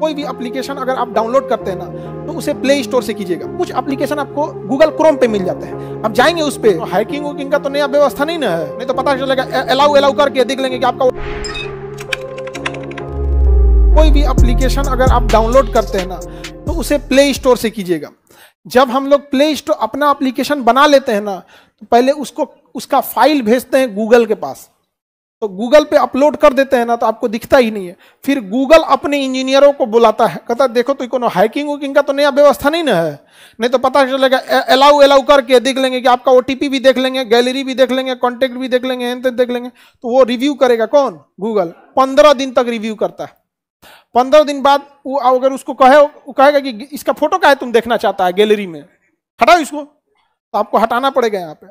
कोई भी एप्लीकेशन अगर आप डाउनलोड करते हैं ना तो उसे प्ले स्टोर से कीजिएगा कुछ एप्लीकेशन आपको गूगल क्रोम पे मिल जाते हैं आप जाएंगे उस पर तो हैकिंग का तो नया व्यवस्था नहीं ना है नहीं तो पता चलेगा अलाउ अलाउ करके देख लेंगे कि आपका कोई भी एप्लीकेशन अगर आप डाउनलोड करते हैं ना तो उसे प्ले स्टोर से कीजिएगा जब हम लोग प्ले स्टोर अपना एप्लीकेशन बना लेते हैं ना तो पहले उसको उसका फाइल भेजते हैं गूगल के पास तो गूगल पे अपलोड कर देते हैं ना तो आपको दिखता ही नहीं है फिर गूगल अपने इंजीनियरों को बुलाता है कहता है देखो तो कोनो हैकिंग वैकिंग का तो नया व्यवस्था नहीं ना है नहीं तो पता चलेगा अलाउ अलाउ करके देख लेंगे कि आपका ओ भी देख लेंगे गैलरी भी देख लेंगे कॉन्टेक्ट भी देख लेंगे तेन देख लेंगे तो वो रिव्यू करेगा कौन गूगल पंद्रह दिन तक रिव्यू करता है पंद्रह दिन बाद वो अगर उसको कहे वो कहेगा कि इसका फोटो का है तुम देखना चाहता है गैलरी में हटाओ इसको तो आपको हटाना पड़ेगा यहाँ पे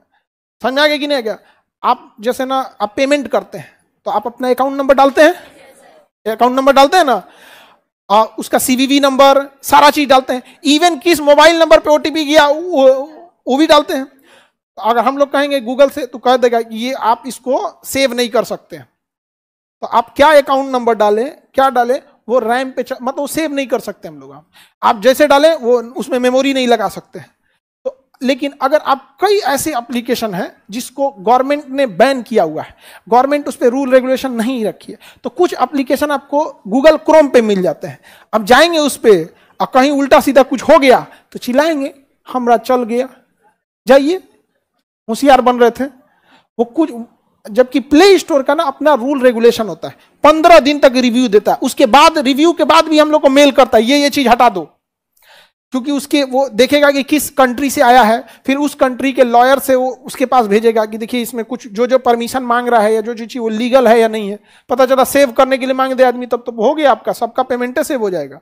समझ आ गया कि नहीं आ गया आप जैसे ना आप पेमेंट करते हैं तो आप अपना अकाउंट नंबर डालते हैं अकाउंट नंबर डालते हैं ना आ, उसका सीवीवी नंबर सारा चीज डालते हैं इवन किस मोबाइल नंबर पे ओटीपी गया वो, वो भी डालते हैं तो अगर हम लोग कहेंगे गूगल से तो कह देगा ये आप इसको सेव नहीं कर सकते तो आप क्या अकाउंट नंबर डालें क्या डालें वो रैम पे मतलब वो सेव नहीं कर सकते हम लोग आप जैसे डालें वो उसमें मेमोरी नहीं लगा सकते हैं लेकिन अगर आप कई ऐसे एप्लीकेशन हैं जिसको गवर्नमेंट ने बैन किया हुआ है गवर्नमेंट उस पर रूल रेगुलेशन नहीं रखी है तो कुछ एप्लीकेशन आपको गूगल क्रोम पे मिल जाते हैं अब जाएंगे उस पर और कहीं उल्टा सीधा कुछ हो गया तो चिल्लाएंगे हमरा चल गया जाइए होशियार बन रहे थे वो कुछ जबकि प्ले स्टोर का ना अपना रूल रेगुलेशन होता है पंद्रह दिन तक रिव्यू देता है उसके बाद रिव्यू के बाद भी हम लोग को मेल करता है ये ये चीज हटा दो क्योंकि उसके वो देखेगा कि किस कंट्री से आया है फिर उस कंट्री के लॉयर से वो उसके पास भेजेगा कि देखिए इसमें कुछ जो जो परमिशन मांग रहा है या जो जो चीज़ वो लीगल है या नहीं है पता चला सेव करने के लिए मांग दे आदमी तब तो हो गया आपका सबका पेमेंट सेव हो जाएगा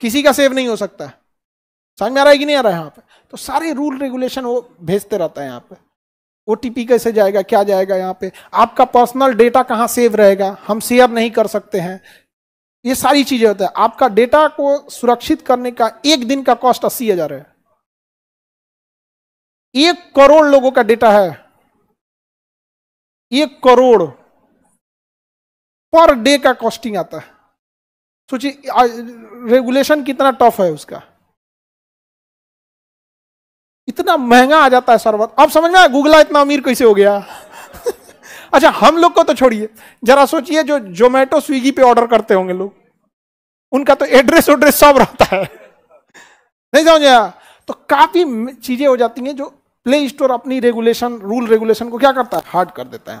किसी का सेव नहीं हो सकता है समझ में आ रहा है कि नहीं आ रहा है यहाँ पे तो सारे रूल रेगुलेशन वो भेजते रहता है यहाँ पे ओ कैसे जाएगा क्या जाएगा यहाँ पे आपका पर्सनल डेटा कहाँ सेव रहेगा हम शेयर नहीं कर सकते हैं ये सारी चीजें होता है आपका डेटा को सुरक्षित करने का एक दिन का कॉस्ट अस्सी हजार है एक करोड़ लोगों का डेटा है एक करोड़ पर डे का कॉस्टिंग आता है सोचिए रेगुलेशन कितना टफ है उसका इतना महंगा आ जाता है सर्वर अब समझ में आया गूगला इतना अमीर कैसे हो गया अच्छा हम लोग को तो छोड़िए जरा सोचिए जो जोमेटो स्विगी पे ऑर्डर करते होंगे लोग उनका तो एड्रेस उड्रेस सब रहता है नहीं समझे तो काफी चीजें हो जाती हैं जो प्ले स्टोर अपनी रेगुलेशन रूल रेगुलेशन को क्या करता है हार्ड कर देता है